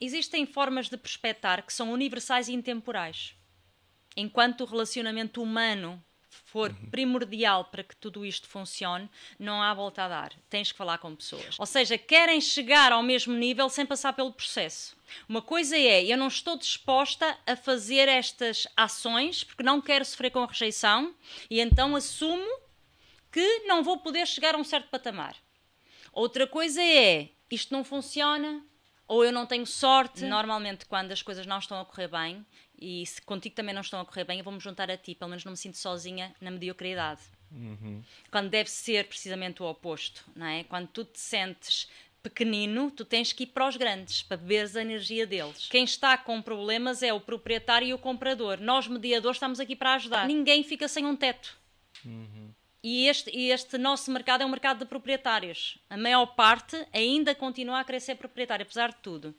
existem formas de prospectar que são universais e intemporais. Enquanto o relacionamento humano for uhum. primordial para que tudo isto funcione, não há volta a dar. Tens que falar com pessoas. Ou seja, querem chegar ao mesmo nível sem passar pelo processo. Uma coisa é, eu não estou disposta a fazer estas ações porque não quero sofrer com rejeição e então assumo que não vou poder chegar a um certo patamar. Outra coisa é, isto não funciona, ou eu não tenho sorte. Normalmente, quando as coisas não estão a correr bem, e se contigo também não estão a correr bem, eu vou-me juntar a ti, pelo menos não me sinto sozinha na mediocridade. Uhum. Quando deve ser precisamente o oposto, não é? Quando tu te sentes pequenino, tu tens que ir para os grandes para beberes a energia deles. Quem está com problemas é o proprietário e o comprador. Nós, mediadores, estamos aqui para ajudar. Ninguém fica sem um teto. Uhum. E este, este, nosso mercado é um mercado de proprietários. A maior parte ainda continua a querer ser proprietário, apesar de tudo.